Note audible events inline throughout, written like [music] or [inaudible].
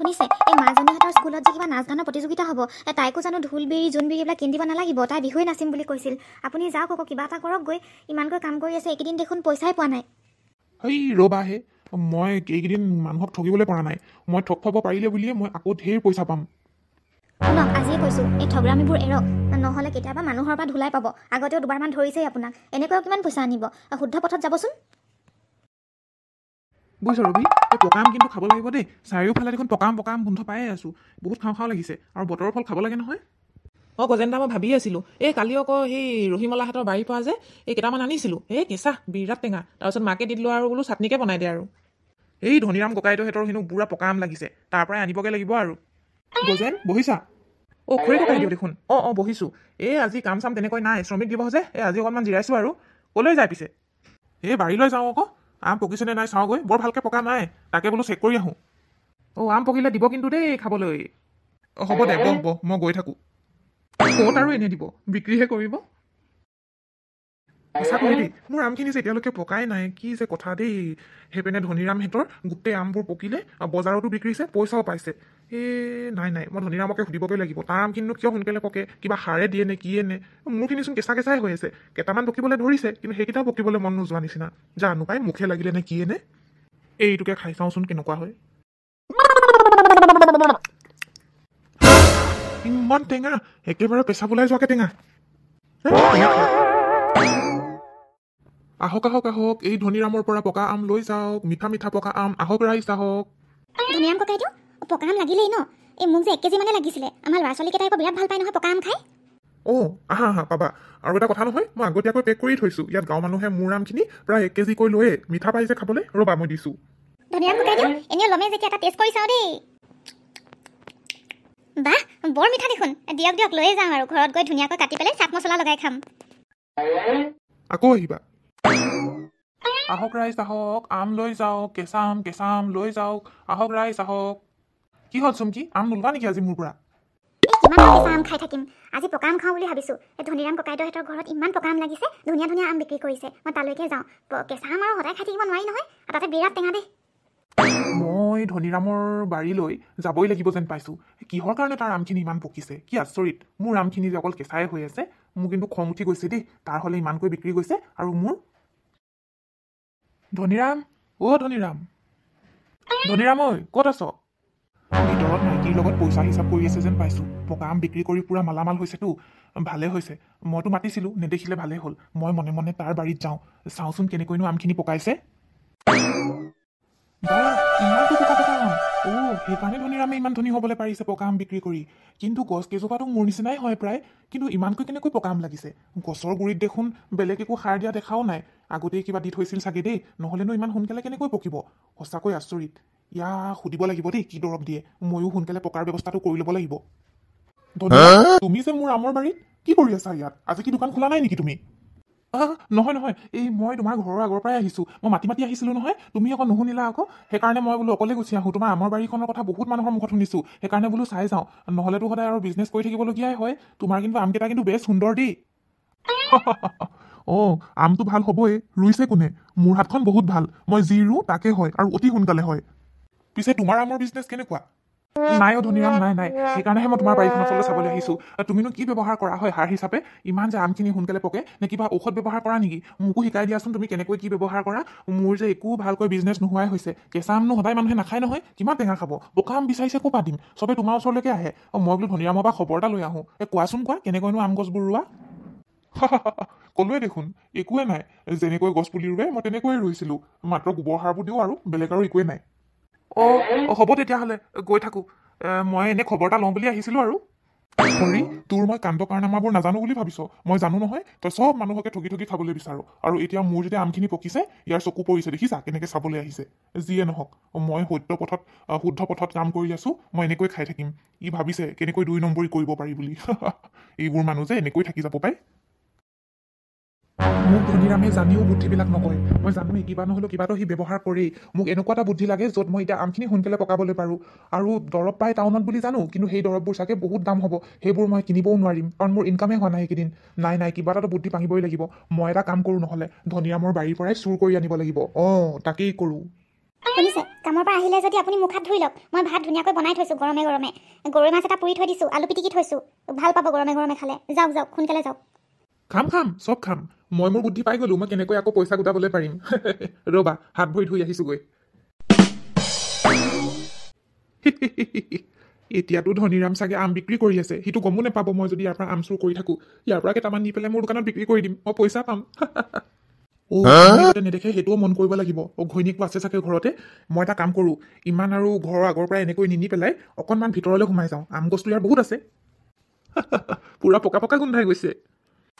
শুনিছে এই মাজনী স্কুলত যে কিবা নাচ গানৰ প্ৰতিযোগিতা হ'ব তাইকো জানো ঢোলবিৰি জোনবিৰি এইবিলাক কিনি দিব নালাগিব তাই বিহুৱে নাচিম বুলি কৈছিল আপুনি যাওক আকৌ কিবা এটা কৰকগৈ ইমানকৈ কাম কৰি আছে এইকেইদিন দেখোন পইচাই পোৱা নাই হেই ৰ'বা হে মই কেইকেইদিন মানুহক ঠগিবলৈ পৰা নাই মই ঠগ খুৱাব পাৰিলে বুলিয়ে মই আকৌ ঢেৰ পইচা পাম শুনক আজিয়ে কৈছোঁ এই ঠগ্ৰামীবোৰ এৰক নহ'লে কেতিয়াবা মানুহৰ পৰা ঢোলাই পাব আগতেও দুবাৰমান ধৰিছেই আপোনাক এনেকৈও কিমান পইচা আনিব শুদ্ধ পথত যাবচোন বুজিছো ৰবি পকাম কিন্তু খাব লাগিব দেই চাৰিওফালে দেখোন পকাম পকাম গোন্ধ পায়ে আছোঁ বহুত খাওঁ খাওঁ লাগিছে আৰু বতৰৰ ফল খাব লাগে নহয় অঁ গজেনদা মই ভাবি আছিলোঁ এই কালি আকৌ সেই ৰহিমলাহঁতৰ বাৰী পৰা যে এই কেইটামান আনিছিলোঁ এই কেঁচা বিৰাট টেঙা তাৰপিছত মাকে দি দিলোঁ আৰু বোলো চাটনিকে বনাই দিয়ে আৰু এই ধনীৰাম ককাইদেউ সিহঁতৰ হেনো পুৰা পকাম লাগিছে তাৰ পৰাই আনিবগৈ লাগিব আৰু গজেন বহিছা অঁ খুৰি ককাইদেউ দেখোন অঁ অঁ বহিছোঁ এই আজি কাম চাম তেনেকৈ নাই শ্ৰমিক দিব যে এই আজি অকণমান জিৰাইছোঁ আৰু ক'লৈ যায় পিছে এই বাৰীলৈ যাওঁ আকৌ আম পকিছেনে নাই চাওঁগৈ বৰ ভালকৈ পকা নাই তাকে বোলো চেক কৰি আহোঁ অঁ আম পকিলে দিব কিন্তু দেই খাবলৈ হ'ব দে হ'ব মই গৈ থাকোঁ ক'ত আৰু এনেই দিব বিক্ৰীহে কৰিব সঁচা কৈ দেই মোৰ আমখিনি যে এতিয়ালৈকে পকাই নাই কি যে কথা দেই সেইপিনে ধনীৰামহঁতৰ গোটেই আমবোৰ পকিলে বজাৰতো বিক্ৰীছে পইচাও পাইছে এই নাই নাই মই ধনীৰামকে সুধিবগৈ লাগিব তাৰ আমখিনিনো কিয় সোনকালে পকে কিবা সাৰে দিয়ে নে কিয়ে নে মোৰখিনিচোন কেঁচা কেঁচাই হৈ আছে কেইটামান পকিবলৈ ধৰিছে কিন্তু সেইকেইটাও পকিবলৈ মন নোযোৱা নিচিনা যা নোপাই মুখে লাগিলে নে কিয়ে নে এইটোকে খাই চাওঁচোন কেনেকুৱা হয় ইমান টেঙা একেবাৰে পেচাব ওলাই যোৱাকে টেঙা আহক আহক আহক এই ধনী ৰামৰ পৰা পকা আম লৈ যাওক মিঠা মিঠা পকা আম আহক ৰাইজ আহক ধনী ৰাম ককাইদেউ পকা আম লাগিলেই ন এই মোক যে একেজি মানে লাগিছিলে আমাৰ ল'ৰা ছোৱালীকেইটাই বিৰাট ভাল পায় নহয় পকা আম খাই অঁ আহা আহা পাবা আৰু এটা কথা নহয় মই আগতীয়াকৈ পেক কৰি থৈছোঁ ইয়াত গাঁৱৰ মানুহে মোৰ আমখিনি প্ৰায় এক কেজিকৈ লৈয়ে মিঠা পাইছে খাবলৈ ৰ'বা মই দিছোঁ লগাই খাম আকৌ আহিবা আহক ৰাইজ আহক আম লৈ যাওক কেঁচাম কেঁচাম লৈ যাওক আহক ৰাইজ আহক কি হ'ল চুমকি আম নোলোৱা নেকি আজি মোৰ পৰা মই ধনীৰামৰ বাৰীলৈ যাবই লাগিব যেন পাইছোঁ কিহৰ কাৰণে তাৰ আমখিনি ইমান পকিছে কি আচৰিত মোৰ আমখিনি যে অকল কেঁচাই হৈ আছে মোৰ কিন্তু খং উঠি গৈছে দেই তাৰ হ'লে ইমানকৈ বিক্ৰী গৈছে আৰু মোৰ ধনীৰাম অ' ধনীৰাম ধনীৰাম ঐ ক'ত আছ ভিতৰত নাইকীৰ লগত পইচা হিচাপ কৰি আছে যেন পাইছোঁ পকা আম বিক্ৰী কৰি পূৰা মালামাল হৈছেতো ভালে হৈছে মইতো মাতিছিলোঁ নেদেখিলে ভালেই হ'ল মই মনে মনে তাৰ বাৰীত যাওঁ চাওঁচোন কেনেকৈনো আমখিনি পকাইছে ও সেইকাৰণে ধনীৰামে ইমান ধনী হ'বলৈ পাৰিছে পকা আম বিক্ৰী কৰি কিন্তু গছ কেইজোপাতো মোৰ নিচিনাই হয় প্ৰায় কিন্তু ইমানকৈ কেনেকৈ পকা আম লাগিছে গছৰ গুৰিত দেখোন বেলেগ একো সাৰ দিয়া দেখাও নাই আগতেই কিবা দি থৈছিল চাগে দেই নহ'লেনো ইমান সোনকালে কেনেকৈ পকিব সঁচাকৈ আচৰিত ইয়া সুধিব লাগিব দেই কি দৰৱ দিয়ে ময়ো সোনকালে পকাৰ ব্যৱস্থাটো কৰি ল'ব লাগিব তুমি যে মোৰ আমৰ বাৰীত কি কৰি আছা ইয়াত আজি কি দোকান খোলা নাই নেকি তুমি নহয় নহয় এই মই তোমাৰ ঘৰৰ আগৰ পৰাই আহিছোঁ মই মাতি মাতি আহিছিলোঁ নহয় তুমি আকৌ নুশুনিলা আকৌ সেইকাৰণে মই বোলো অকলে গুচি আহোঁ তোমাৰ আমৰ বাৰীখনৰ কথা বহুত মানুহৰ মুখত শুনিছোঁ সেইকাৰণে বোলো চাই যাওঁ নহ'লেতো সদায় আৰু বিজনেছ কৰি থাকিবলগীয়াই হয় তোমাৰ কিন্তু আমকেইটা কিন্তু বেছ সুন্দৰ দেই অঁ আমটো ভাল হ'বই ৰুইছে কোনে মোৰ হাতখন বহুত ভাল মই যি ৰুওঁ তাকে হয় আৰু অতি সোনকালে হয় পিছে তোমাৰ আমৰ বিজনেছ কেনেকুৱা নাই অ ধুনীয়া নাই নাই সেইকাৰণেহে মই তোমাৰ বাৰীখন ওচৰলৈ চাবলৈ আহিছোঁ তুমিনো কি ব্যৱহাৰ কৰা হয় সাৰ হিচাপে ইমান যে আমখিনি সোনকালে পকে নে কিবা ঔষধ ব্যৱহাৰ কৰা নেকি মোকো শিকাই দিয়াচোন তুমি কেনেকৈ কি ব্যৱহাৰ কৰা মোৰ যে একো ভালকৈ বিজনেছ নোহোৱাই হৈছে কেঁচা আমনো সদায় মানুহে নাখায় নহয় কিমান টেঙা খাব বোকা আম বিচাৰিছে ক'ৰপৰা দিম চবে তোমাৰ ওচৰলৈকে আহে অঁ মই বোলো ধুনীয়া মই বা খবৰ এটা লৈ আহোঁ এই কোৱাচোন কোৱা কেনেকৈনো আম গছবোৰ ৰোৱা ক'লোৱে দেখোন একোৱে নাই যেনেকৈ গছ পুলি ৰুৱে মই তেনেকৈয়ে ৰুইছিলোঁ মাত্ৰ গোবৰ সাৰবোৰ দিওঁ আৰু বেলেগ আৰু একোৱে নাই অ হ'ব তেতিয়াহ'লে গৈ থাকোঁ মই এনে খবৰ এটা লওঁ বুলি আহিছিলোঁ আৰু সৰি তোৰ মই কাণ্ড কাৰণামাবোৰ নাজানো বুলি ভাবিছ মই জানো নহয় তই চব মানুহকে ঠগি ঠগি খাবলৈ বিচাৰোঁ আৰু এতিয়া মোৰ যেতিয়া আমখিনি পকিছে ইয়াৰ চকু পৰিছে দেখিছা কেনেকৈ চাবলৈ আহিছে যিয়ে নহওক মই সত্য পথত শুদ্ধ পথত কাম কৰি আছোঁ মই এনেকৈ খাই থাকিম ই ভাবিছে কেনেকৈ দুই নম্বৰী কৰিব পাৰি বুলি [laughs] এইবোৰ মানুহ যে এনেকৈ থাকি যাব পাৰে মোক ধনীৰামে জানিও বুদ্ধিবিলাক নকয় মই জানোৱেই কিবা নহ'লেও কিবাটো সি ব্যৱহাৰ কৰেই মোক এনেকুৱা এটা বুদ্ধি লাগে য'ত মই এতিয়া আমখিনি সোনকালে পকাবলৈ পাৰোঁ আৰু দৰৱ পায় টাউনত বুলি জানো কিন্তু সেই দৰৱবোৰ চাগে বহুত দাম হ'ব সেইবোৰ মই কিনিবও নোৱাৰিম কাৰণ মোৰ ইনকামেই হোৱা নাই এইকেইদিন নাই নাই কিবা এটাতো বুদ্ধি ভাঙিবই লাগিব মই এটা কাম কৰোঁ নহ'লে ধনীৰামৰ বাৰীৰ পৰাই চুৰ কৰি আনিব লাগিব অঁ তাকেই কৰোঁ শুনিছে কামৰ পৰা আহিলে যদি আপুনি মোক হাত ধুই লওক মই ভাত ধুনীয়াকৈ বনাই থৈছোঁ গৰমে গৰমে গৰৈ মাছ এটা পুৰি থৈ দিছোঁ আলু পিটিকি থৈছোঁ ভাল পাব গৰমে গৰমে খালে যাওক যাওক সোনকালে যাওক খাম খাম চব খাম মই মোৰ বুদ্ধি পাই গ'লো মই কেনেকৈ আকৌ পইচা গোটাবলৈ পাৰিম [laughs] ৰ'বা হাত ভৰি ধুই আহিছোঁগৈ [laughs] এতিয়াতো ধনীৰাম চাগে আম বিক্ৰী কৰি আছে সিটো গমো নাপাব মই যদি ইয়াৰ পৰা আম চুৰ কৰি থাকোঁ ইয়াৰ পৰা কেইটামান নি পেলাই মোৰ দোকানত বিক্ৰী কৰি দিম মই পইচা পাম [laughs] নেদেখে সেইটোও মন কৰিব লাগিব অ' ঘৈণীয়েকো আছে চাগে ঘৰতে মই এটা কাম কৰোঁ ইমান আৰু ঘৰৰ আগৰ পৰা এনেকৈ নিনি পেলাই অকণমান ভিতৰলৈ সোমাই যাওঁ আম গছটো ইয়াৰ বহুত আছে পুৰা পকা পকা গোন্ধাই গৈছে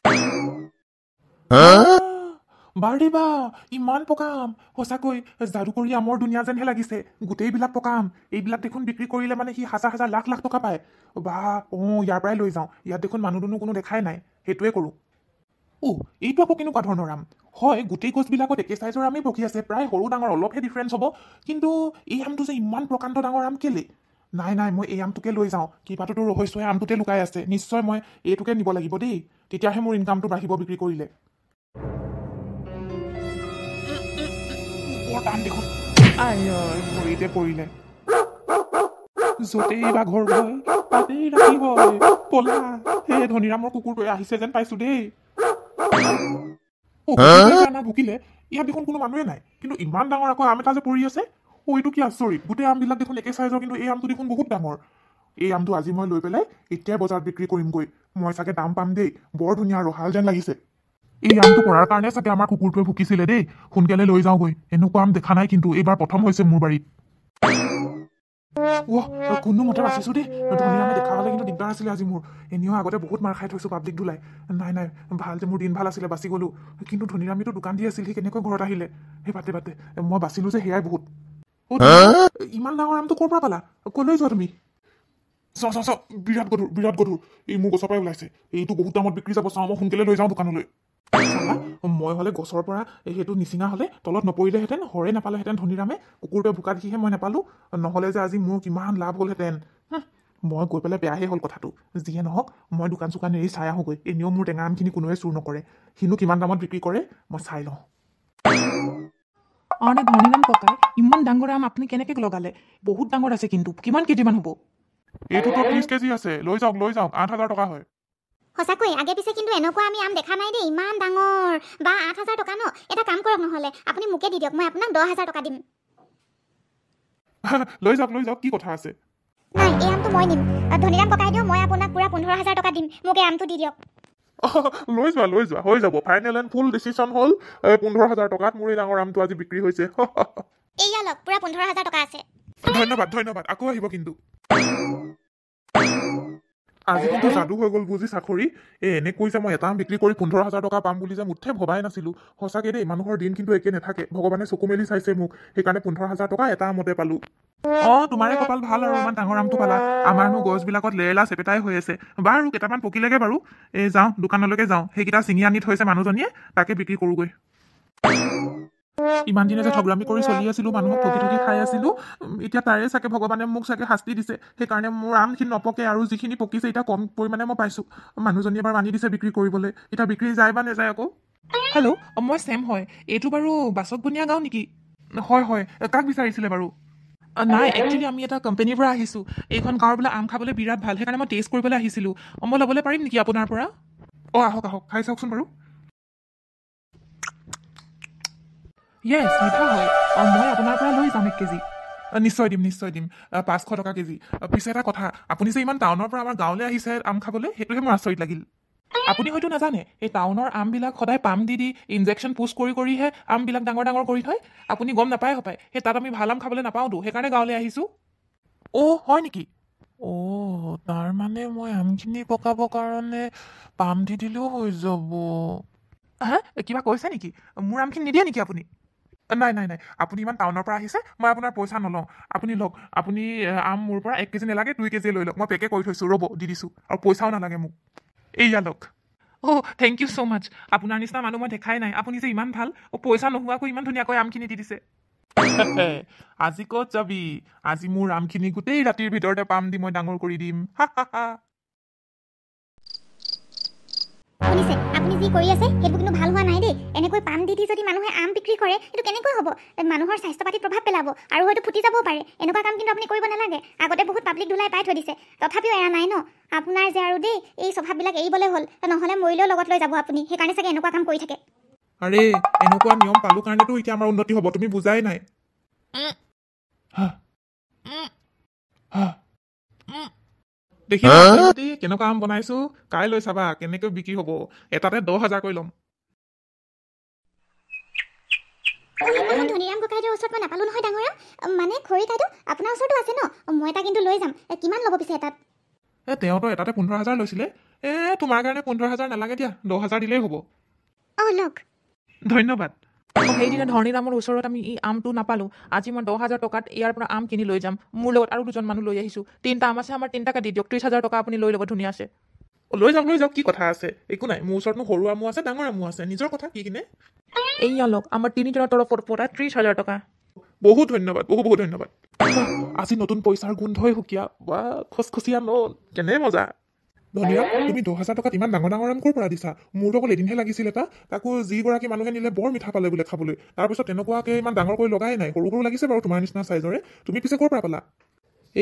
বাৰ্দিবা [gasps] ইমান পকাম সঁচাকৈ যাদু কৰি আমৰ দুনিয়া যেনহে লাগিছে গোটেইবিলাক পকাম এইবিলাক দেখোন বিক্ৰী কৰিলে মানে সি হাজাৰ হাজাৰ লাখ লাখ টকা পায় বা অঁ ইয়াৰ পৰাই লৈ যাওঁ ইয়াত দেখোন মানুহ দুনো কোনো দেখাই নাই সেইটোৱে কৰোঁ অ' এইটো আকৌ কেনেকুৱা ধৰণৰ আম হয় গোটেই গছবিলাকত একে চাইজৰ আমেই পকি আছে প্ৰায় সৰু ডাঙৰ অলপহে ডিফাৰেঞ্চ হ'ব কিন্তু এই আমটো যে ইমান প্ৰকাণ্ড ডাঙৰ আম কেলেই নাই নাই মই এই আমটোকে লৈ যাওঁ কেইবাটোতো ৰহস্য এই আমটোতে লুকাই আছে নিশ্চয় মই এইটোকে নিব লাগিব দেই তেতিয়াহে মোৰ ইনকামটো বাঢ়িব বিক্ৰী কৰিলে পৰিলে য'তেই ধনীৰামৰ কুকুৰটোৱে আহিছে যেন পাইছো দেই ভুকিলে ইয়াত দেখোন কোনো মানুহে নাই কিন্তু ইমান ডাঙৰ আকৌ আম এটা যে পৰি আছে অ' এইটো কি আচৰিত গোটেই আমবিলাক দেখোন একে চাইজৰ কিন্তু এই আমটো দেখোন বহুত ডাঙৰ এই আমটো আজি মই লৈ পেলাই এতিয়াই বজাৰত বিক্ৰী কৰিমগৈ মই চাগে দাম পাম দেই বৰ ধুনীয়া আৰু হাল যেন লাগিছে এই আমটো কৰাৰ কাৰণে চাগে আমাৰ কুকুৰটোৱে ভুকিছিলে দেই সোনকালে লৈ যাওঁগৈ এনেকুৱা আম দেখা নাই কিন্তু এইবাৰ প্ৰথম হৈছে মোৰ বাৰীত কোনো মতে বাচিছো দেই ধুনীয়া আমি দেখা হ'লে কিন্তু দিগদাৰ আছিলে আজি মোৰ এনেও আগতে বহুত মাৰ খাই থৈছোঁ পাব্লিক দোলাই নাই নাই ভাল যে মোৰ দিন ভাল আছিলে বাচি গ'লোঁ কিন্তু ধুনীৰামীটো দোকান দি আছিল সি কেনেকৈ ঘৰত আহিলে সেই পাতে পাতে মই বাচিলোঁ যে সেয়াই বহুত ইমান ডাঙৰ আমটো ক'ৰ পৰা পালা ক'লৈ যোৱা তুমি চা চা চা বিৰাট গধুৰ বিৰাট গধুৰ এই মোৰ গছৰ পৰাই ওলাইছে এইটো বহুত দামত বিক্ৰী যাব চাওঁ মই সোনকালে লৈ যাওঁ দোকানলৈ মই হ'লে গছৰ পৰা সেইটো নিচিঙা হ'লে তলত নপৰিলেহেঁতেন হৰে নাপালেহেঁতেন ধনীৰামে কুকুৰটোৱে ভোকা দেখিহে মই নাপালোঁ নহ'লে যে আজি মোৰ কিমান লাভ হ'লহেঁতেন মই গৈ পেলাই বেয়াহে হ'ল কথাটো যিয়ে নহওক মই দোকান চোকান এৰি চাই আহোঁগৈ এনেও মোৰ টেঙা আমখিনি কোনোৱে চুৰ নকৰে সিনো কিমান দামত বিক্ৰী কৰে মই চাই লওঁ অৰণে ধৰণী নাম ককাই ইমান ডাঙৰ আম আপুনি কেনেকে লগালে বহুত ডাঙৰ আছে কিন্তু কিমান কেজিমান হ'ব এইটোতো ত্ৰিশ কেজি আছে লৈ যাওক লৈ যাওক আঠ হাজাৰ টকা হয় সঁচাকৈ আগে পিছে কিন্তু এনেকুৱা আমি আম দেখা নাই দেই ইমান ডাঙৰ বা আঠ হাজাৰ টকা ন এটা কাম কৰক নহ'লে আপুনি মোকে দি দিয়ক মই আপোনাক দহ হাজাৰ টকা দিম [laughs] লৈ যাওক লৈ যাওক কি কথা আছে নাই এই আমটো মই নিম ধনীৰাম পকাই দিওঁ মই আপোনাক পুৰা পোন্ধৰ হাজাৰ টকা দিম মোক এই আমটো দি দিয়ক লৈ যোৱা লৈ যোৱা হৈ যাব ফাইনেল এণ্ড ফুল ডিচিশ্যন হ'ল পোন্ধৰ হাজাৰ টকাত মোৰ এই ডাঙৰ আমটো আজি বিক্ৰী হৈছে পোন্ধৰ হাজাৰ টকা আছে ধন্যবাদ ধন্যবাদ আকৌ আহিব কিন্তু আজি কিন্তু যাদু হৈ গ'ল বুজি চাকৰি এই এনেকৈ যে মই এটা বিক্ৰী কৰি পোন্ধৰ হাজাৰ টকা পাম বুলি যে মুঠে ভবাই নাছিলোঁ সঁচাকৈ দেই মানুহৰ দিন কিন্তু একে নাথাকে ভগৱানে চকু মেলি চাইছে মোক সেইকাৰণে পোন্ধৰ হাজাৰ টকা এটা আমতে পালোঁ অ তোমাৰে কপাল ভাল আৰু ইমান ডাঙৰ আমটো পালা আমাৰনো গছবিলাকত লেৰেলা চেপেটাই হৈ আছে বাৰু কেইটামান পকিলেগে বাৰু এই যাওঁ দোকানলৈকে যাওঁ সেইকেইটা চিঙি আনি থৈছে মানুহজনীয়ে তাকে বিক্ৰী কৰোঁগৈ ইমান দিনে যে ঠগ্ৰামী কৰি চলি আছিলোঁ মানুহক ঠগি ঠগি খাই আছিলোঁ এতিয়া তাৰে চাগে ভগৱানে মোক চাগে শাস্তি দিছে সেইকাৰণে মোৰ আনখিনি নপকে আৰু যিখিনি পকিছে এতিয়া কম পৰিমাণে মই পাইছোঁ মানুহজনীয়ে এবাৰ মানি দিছে বিক্ৰী কৰিবলৈ এতিয়া বিক্ৰী যায় বা নেযায় আকৌ হেল্ল' মই চেম হয় এইটো বাৰু বাছত বনীয়া গাঁও নেকি হয় হয় কাক বিচাৰিছিলে বাৰু নাই একচুৱেলি আমি এটা কোম্পানীৰ পৰা আহিছোঁ এইখন গাঁৱৰ বোলে আম খাবলৈ বিৰাট ভাল সেইকাৰণে মই টেষ্ট কৰিবলৈ আহিছিলোঁ মই ল'বলৈ পাৰিম নেকি আপোনাৰ পৰা অঁ আহক আহক খাই চাওকচোন বাৰু Yes, mi pahoj. A moja dona ta lojza me kezi. নিশ্চয় দিম নিশ্চয় দিম পাঁচশ টকা কেজি পিছে এটা কথা আপুনি যে ইমান টাউনৰ পৰা আমাৰ গাঁৱলৈ আহিছে আম খাবলৈ সেইটোহে মোৰ আচৰিত লাগিল আপুনি হয়তো নাজানে এই টাউনৰ আমবিলাক সদায় পাম দি দি ইনজেকশ্যন পুষ্ট কৰি কৰিহে আমবিলাক ডাঙৰ ডাঙৰ কৰি থয় আপুনি গম নাপায় হপায় সেই তাত আমি ভাল আম খাবলৈ নাপাওঁতো সেইকাৰণে গাঁৱলৈ আহিছোঁ অ' হয় নেকি অ' তাৰমানে মই আমখিনি পকাবৰ কাৰণে পাম দি দিলেও হৈ যাব হা কিবা কৈছে নেকি মোৰ আমখিনি নিদিয়ে নেকি আপুনি নাই নাই নাই আপুনি ইমান টাউনৰ পৰা আহিছে মই আপোনাৰ পইচা নলওঁ আপুনি লওক আপুনি আম মোৰ পৰা এক কেজি নালাগে দুই কেজি লৈ লওক মই পেকে কৰি থৈছোঁ ৰ'ব দি দিছোঁ আৰু পইচাও নালাগে মোক এইয়া লওক অ' থেংক ইউ ছ' মাছ আপোনাৰ নিচিনা মানুহ মই দেখাই নাই আপুনি যে ইমান ভাল অ পইচা নোহোৱাকৈ ইমান ধুনীয়াকৈ আমখিনি দি দিছে [laughs] আজি ক'ত যাবি আজি মোৰ আমখিনি গোটেই ৰাতিৰ ভিতৰতে পাম দি মই ডাঙৰ কৰি দিম হা হা হা শুনিছে আপুনি যি কৰি আছে সেইটো কিন্তু ভাল হোৱা নাই দেই এনেকৈ পাণ দি দি যদি মানুহে আম বিক্ৰী কৰে সেইটো কেনেকৈ হ'ব মানুহৰ স্বাস্থ্য পাতিত প্ৰভাৱ পেলাব আৰু হয়তো ফুটি যাবও পাৰে এনেকুৱা কাম কিন্তু আপুনি কৰিব নালাগে আগতে বহুত পাব্লিক ধূলাই পাই থৈ দিছে তথাপিও এৰা নাই ন আপোনাৰ যে আৰু দেই এই স্বভাৱবিলাক এৰিবলৈ হ'ল নহ'লে মৰিলেও লগত লৈ যাব আপুনি সেইকাৰণে চাগে এনেকুৱা কাম কৰি থাকে আৰে এনেকুৱা নিয়ম পালোঁ কাৰণেতো এতিয়া আমাৰ উন্নতি হ'ব তুমি বুজাই নাই দেখিছা কেনেকুৱা আম বনাইছো কাইলৈ চাবা কেনেকৈ বিক্ৰী হ'ব এটাতে দহ হাজাৰ কৰি ল'ম ধন্যবাদ সেইদিনা ধৰণী নামৰ ওচৰত আমি এই আমটো নাপালোঁ আজি মই দহ হাজাৰ টকাত ইয়াৰ পৰা আম কিনি লৈ যাম মোৰ লগত আৰু দুজন মানুহ লৈ আহিছো তিনিটা আম আছে আমাৰ তিনিটাকে দি দিয়ক ত্ৰিছ হাজাৰ টকা আপুনি লৈ ল'ব ধুনীয়া আছে লৈ যাওক লৈ যাওক কি কথা আছে একো নাই মোৰ ওচৰতনো সৰু আমো আছে ডাঙৰ আমো আছে নিজৰ কথা কি কিনে এই অলক আমাৰ তিনিজনৰ তৰফৰ পৰা ত্ৰিছ হাজাৰ টকা বহুত ধন্যবাদ বহুত বহুত ধন্যবাদ আজি নতুন পইচাৰ গোন্ধই সুকীয়া বা খচখচীয়া ন কেনে মজা ধনিয়ক তুমি দুহেজাৰ টকাত ইমান ডাঙৰ ডাঙৰ আম ক'ৰ পৰা দিছা মোৰতো অকল এদিনহে লাগিছিল এটা তাকো যিগৰাকী মানুহে নিলে বৰ মিঠা পালে বোলে খাবলৈ তাৰপিছত তেনেকুৱাকৈ ইমান ডাঙৰ কৰি লগাই নাই সৰু সৰু লাগিছে বাৰু তোমাৰ নিচিনা চাইজৰে তুমি পিছে ক'ৰ পৰা পালা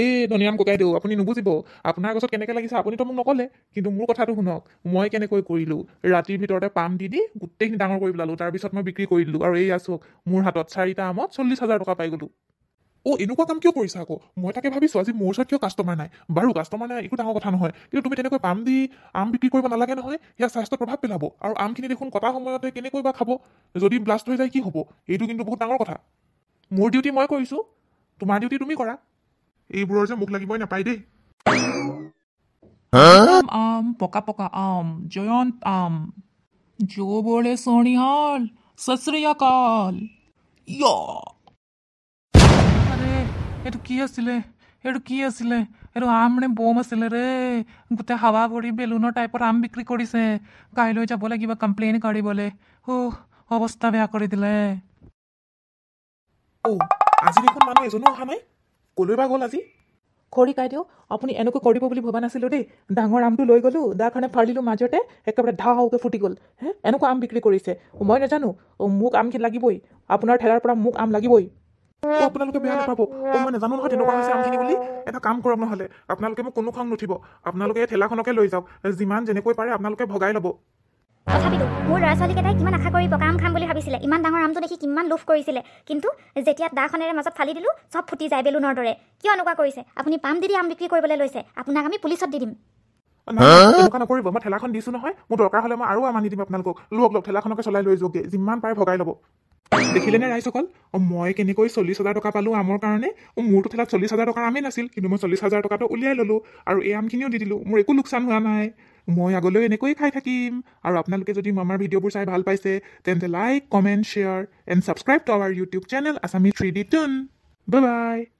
এই ধনিয়াম ককাইদেউ আপুনি নুবুজিব আপোনাৰ গছত কেনেকৈ লাগিছে আপুনিতো মোক নক'লে কিন্তু মোৰ কথাটো শুনক মই কেনেকৈ কৰিলোঁ ৰাতিৰ ভিতৰতে পাম দি দি গোটেইখিনি ডাঙৰ কৰি পেলালোঁ তাৰপিছত মই বিক্ৰী কৰি দিলোঁ আৰু এই আছোঁ মোৰ হাতত চাৰিটা আমত চল্লিছ হাজাৰ টকা পাই গ'লোঁ অ' এনেকুৱা কাম কিয় কৰিছা আকৌ মই তাকে ভাবিছো আজি মোৰ ওচৰত কিয় কাষ্টমাৰ নাই বাৰু কাষ্টমাৰ নাই একো ডাঙৰ কথা নহয় কিন্তু তুমি তেনেকৈ পাম দি আম বিক্ৰী কৰিব নালাগে নহয় সেয়া স্বাস্থ্যৰ প্ৰভাৱ পেলাব আৰু আমখিনি দেখোন কটা সময়তে কেনেকৈ বা খাব যদি ব্লাষ্ট হৈ যায় কি হ'ব এইটো কিন্তু বহুত ডাঙৰ কথা মোৰ ডিউটি মই কৰিছোঁ তোমাৰ ডিউটি তুমি কৰা এইবোৰৰ যে মোক লাগিবই নাপায় দেই পকা আম জয়ন্ত আম এইটো কি আছিলে এইটো কি আছিলে এইটো আম নে বোম আছিলে ৰে গোটেই হাৱা ভৰি বেলুনৰ টাইপৰ আম বিক্ৰী কৰিছে কাইলৈ যাব লাগিব কমপ্লেইন কৰিবলৈ হু অৱস্থা বেয়া কৰি দিলে আজি দেখোন মানুহ এজনো অহা নাই কলৈ বা গ'ল আজি খৰি কাইদেউ আপুনি এনেকৈ কৰিব বুলি ভবা নাছিলোঁ দেই ডাঙৰ আমটো লৈ গ'লো দাৰ কাৰণে ফাৰিলোঁ মাজতে একেবাৰে ধাওকে ফুটি গ'ল হে এনেকুৱা আম বিক্ৰী কৰিছে মই নাজানো মোক আম লাগিবই আপোনাৰ ঠেলাৰ পৰা মোক আম লাগিবই অ' আপোনালোকে বেয়া নাপাব অ' মই নাজানো নহয় তেনেকুৱা হৈছে আমখিনি বুলি এটা কাম কৰক নহ'লে আপোনালোকে মোক কোনো খং নুঠিব আপোনালোকে এই ঠেলাখনকে লৈ যাওক যিমান যেনেকৈ পাৰে আপোনালোকে ভগাই ল'ব তথাপিতো মোৰ ল'ৰা ছোৱালীকেইটাই কিমান আশা কৰি পকা খাম বুলি ভাবিছিলে ইমান ডাঙৰ আমটো দেখি কিমান লোভ কৰিছিলে কিন্তু যেতিয়া দাখনেৰে মাজত ফালি দিলোঁ চব ফুটি যায় বেলুনৰ দৰে কিয় এনেকুৱা কৰিছে আপুনি পাম দি দি আম বিক্ৰী কৰিবলৈ লৈছে আপোনাক আমি পুলিচত দি দিম এনেকুৱা নকৰিব মই ঠেলাখন দিছোঁ নহয় মোৰ দৰকাৰ হ'লে মই আৰু আম দিম আপোনালোকক লোক লওক ঠেলাখনকে চলাই লৈ যোগে যিমান পাৰে ভগাই ল'ব দেখিলে নে ৰাইজসকল অঁ মই কেনেকৈ চল্লিছ হাজাৰ টকা পালোঁ আমৰ কাৰণে মোৰতো ঠেলাত চল্লিছ হাজাৰ টকাৰ আমেই নাছিল কিন্তু মই চল্লিছ হাজাৰ টকাটো উলিয়াই ল'লোঁ আৰু এই আমখিনিও দি দিলোঁ মোৰ একো লোকচান হোৱা নাই মই আগলৈও এনেকৈয়ে খাই থাকিম আৰু আপোনালোকে যদি আমাৰ ভিডিঅ'বোৰ চাই ভাল পাইছে তেন্তে like comment share and subscribe to our YouTube channel আছামী থ্ৰী ডি টুন বাই